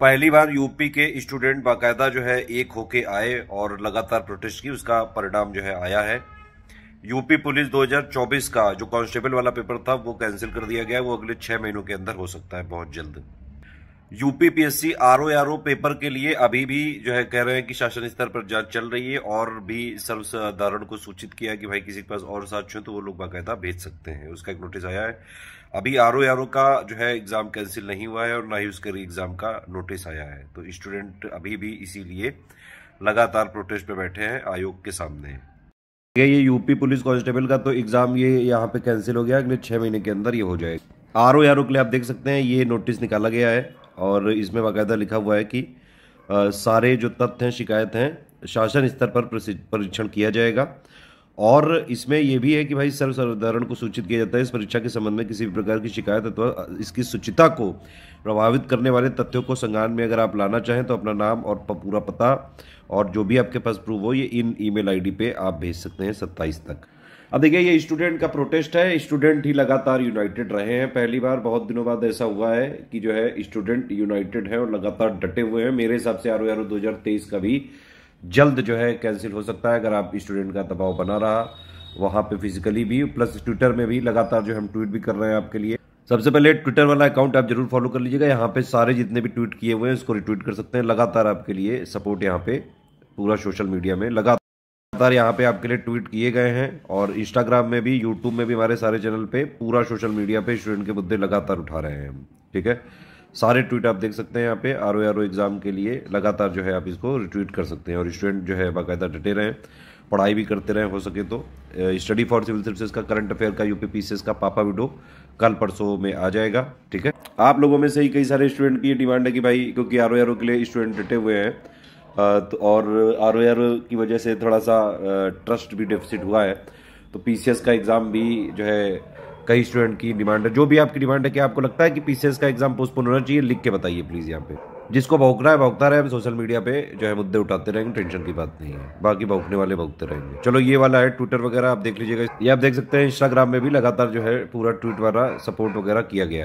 पहली बार यूपी के स्टूडेंट बाकायदा जो है एक होके आए और लगातार प्रोटेस्ट की उसका परिणाम जो है आया है यूपी पुलिस 2024 का जो कांस्टेबल वाला पेपर था वो कैंसिल कर दिया गया है वो अगले छह महीनों के अंदर हो सकता है बहुत जल्द यूपीपीएससी आर ओ पेपर के लिए अभी भी जो है कह रहे हैं कि शासन स्तर पर जांच चल रही है और भी सर्वसाधारण को सूचित किया कि भाई किसी के पास और साक्ष्य हो तो वो लोग बाकायदा भेज सकते हैं उसका एक नोटिस आया है अभी आर ओ आर ओ का जो है एग्जाम कैंसिल नहीं हुआ है और ना ही उसके री एग्जाम का नोटिस आया है तो स्टूडेंट अभी भी इसीलिए लगातार प्रोटेस्ट पे बैठे हैं आयोग के सामने ये यूपी पुलिस कांस्टेबल का तो एग्जाम ये यहाँ पे कैंसिल हो गया अगले छह महीने के अंदर ये हो जाएगा आरओ आरओ के लिए आप देख सकते हैं ये नोटिस निकाला गया है और इसमें बाकायदा लिखा हुआ है कि आ, सारे जो तथ्य हैं शिकायत हैं शासन स्तर पर परीक्षण किया जाएगा और इसमें यह भी है कि भाई सर्व सर्वसाधारण को सूचित किया जाता है इस परीक्षा के संबंध में किसी भी प्रकार की शिकायत अथवा इसकी सुचिता को प्रभावित करने वाले तथ्यों को संज्ञान में अगर आप लाना चाहें तो अपना नाम और पूरा पता और जो भी आपके पास प्रूफ हो ये इन ईमेल आईडी पे आप भेज सकते हैं सत्ताईस तक अब देखिए ये स्टूडेंट का प्रोटेस्ट है स्टूडेंट ही लगातार यूनाइटेड रहे हैं पहली बार बहुत दिनों बाद ऐसा हुआ है कि जो है स्टूडेंट यूनाइटेड है और लगातार डटे हुए हैं मेरे हिसाब से आर ओ आर का भी जल्द जो है कैंसिल हो सकता है अगर आप स्टूडेंट का दबाव बना रहा वहाँ पे फिजिकली भी प्लस ट्विटर में भी लगातार जो हम ट्वीट भी कर रहे हैं आपके लिए सबसे पहले ट्विटर वाला अकाउंट आप जरूर फॉलो कर लीजिएगा यहाँ पे सारे जितने भी ट्वीट किए हुए हैं उसको रिट्वीट कर सकते हैं लगातार आपके लिए सपोर्ट यहाँ पे पूरा सोशल मीडिया में लगातार लगातार यहाँ पे आपके लिए ट्वीट किए गए हैं और इंस्टाग्राम में भी यूट्यूब में भी हमारे सारे चैनल पे पूरा सोशल मीडिया पे स्टूडेंट के मुद्दे लगातार उठा रहे हैं ठीक है सारे ट्वीट आप देख सकते हैं यहाँ पे R O R O exam के लिए लगातार जो है आप इसको रिट्वीट कर सकते हैं और स्टूडेंट जो है बाकायदा डटे रहें पढ़ाई भी करते रहें हो सके तो स्टडी फॉर सिविल सर्विसेज का करंट अफेयर का यूपी पी का पापा विडो कल परसों में आ जाएगा ठीक है आप लोगों में से ही कई सारे स्टूडेंट की डिमांड है कि भाई क्योंकि आर ओ के लिए स्टूडेंट डटे हुए हैं तो और आर की वजह से थोड़ा सा ट्रस्ट भी डेफिसिट हुआ है तो पी का एग्ज़ाम भी जो है कई स्टूडेंट की डिमांड है जो भी आपकी डिमांड है कि आपको लगता है कि पी का एग्ज़ाम पोस्टपोन होना चाहिए लिख के बताइए प्लीज़ यहाँ पे जिसको भौंकना है भौंकता रहे हम सोशल मीडिया पे जो है मुद्दे उठाते रहेंगे टेंशन की बात नहीं है बाकी भौंकने वाले भौंकते रहेंगे चलो ये वाला है ट्विटर वगैरह आप देख लीजिएगा ये आप देख सकते हैं इंस्टाग्राम में भी लगातार जो है पूरा ट्वीट वाला सपोर्ट वगैरह किया गया